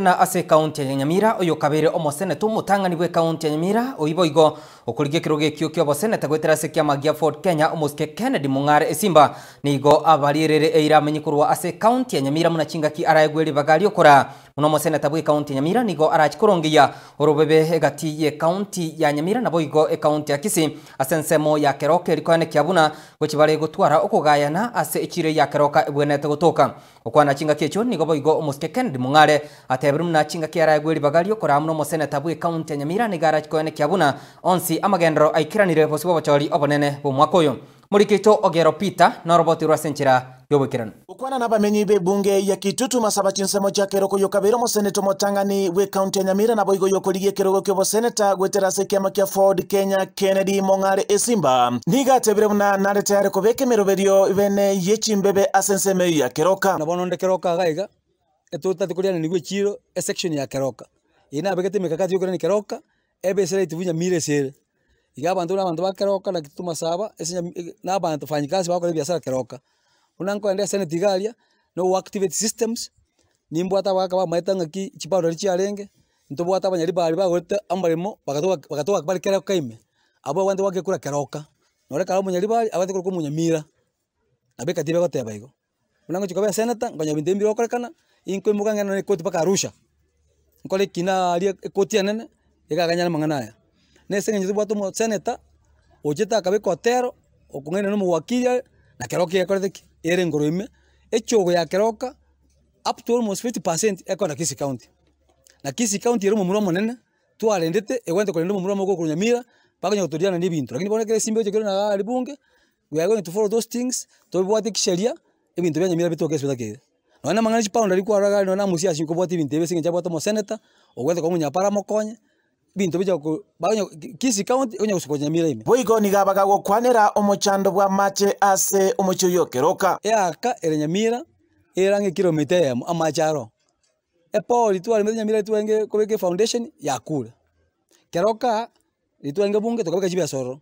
na ase kaunti ya nyamira oyo kabere tu omotang'ani bwa kaunti ya nyamira oibo igo okorigia ekero gĩkio kĩa oboseneta gwetera ase kĩama magia ford kenya omosike kennedy mung'are esimba nigo abariirire eira amenyikorwa ase kaunti ya nyamira muna chinga chingaki araegweri bagari okora muno omoseneta tabwe kaunti ya nyamira nigo arachikorongeiya orobebe egati ye kaunti ya nyamira na boigo e kaunti ya kisi ase ensemo ya keroke keroka erikoene kiabuna gochibara egotwara okogayana ase ichire ya keroka ebwenete gotoka okwana chingaki echo nigo boigo omosike kennedy mung'are ate na chinga kiara ya gweli bagalio koramno mosene tabu county nyamira ni garage koene kiabuna onsi aikira amagendro aikiranire bosibo bochori obonene bomwakoyo murikicho ogero pita na roboti rwa senchira yobu kiran. ukwana na bamenyi bunge ya kitutuma saba chinsemo cha keroko yokabira moseneto motang'ani we kaunti ya nyamira na boigo yoko igoyokorigie keroko kio boseneta gwetera ase kiama kia ford kenya kennedy mong'are esimba Niga nigatebire buna narete are kobeka emeroberio vene yechi mbebe asenseme ya keroka nabono nde keroka iga etutate koriana nigo echiro esection ya keroka ine abegete emekakati yokorani keroka ebesereti buya mire esere iga abanto buna abanto bakeroka naki tumasaba ese na abanto fanyikasi bakora ebiasara keroka buna nkoende eseneti iga no activate systems nimbwata baka bamaeta ng'aki chipaurari chiarenge ntobwata abanyari bari bagorete amaremo bagatobaka bari keroka ime abo abanto bagekora keroka nore kara omunyari bari abate korokwa omunyamira nabe ekatiba egoteba igo buna ngochikoba eseneta ngonya ebinto ebiri gokorekana inkwe mukang'ana na ekoti mpaka Arusha nkore kina ali aria ekoti enene na mang'ana ya aya na ase eng'encho tobwate omoseneta ochete ko tero okong'aina no muwakilia na keroka ekorete ki ere engoro ime echogo ya keroka up to almost 50% ekogenda kisi County na kisi County ere omomura omonene twarendete egwente korenda omomura omo ogokoronya mira bakonyora gotoriana ni bintu lakini bono ekero esimba echo na ali bunge we are going to follow those things to what tobibwate kisheria ebinto bianyamira bitoke esibitakeire none mang'ana chipaunda riu kwarora none amusi acio nkobwati ebinto ebi ase eng'encho abwate omoseneta ogwete komunya para mokonye binto bijago banyo kisi county onya gusukonya mireme boigoni gabaga gokwanera omochando bwa mache ase omochoyokeroka yaka e erenyamira erange kilomita emu amacharo epoli twali menya mira twenge kobeke foundation ya yakula keroka itu litwenge bunge tukabeka chibia soro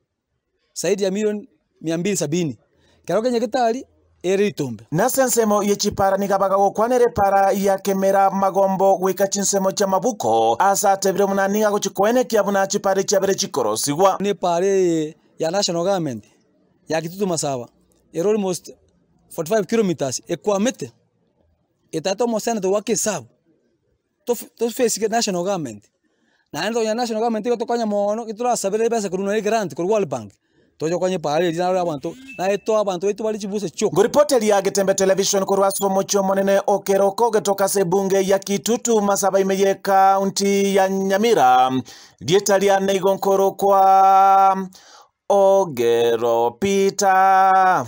saidi ya milioni 270 keroka nyekitari eritumbe nase nsemo yechipara nikabaga gukwanire para yakemera magombo gwika chinsemo cha mabuko asa atebire muna ninga guchikwenekia buna chipara chiabire chikorosigwa ni pare ya national government ya kitutu masaba ero almost 45 kilometers ekwamete etato mosana to wake sabu to to face national government na ndo ya national government ko to kanya mono kitura sabere besa kuruno e grant kuru world bank tojo tojokonye pari eri naro abantu naeto abantu baitu bari chibuse choko nguripoteri ya getembe television kurwaso mochio monene okeroko getoka se bunge ya kitutu masaba ye kaunti ya nyamira dieta ria naigonkoro kwa ogero pita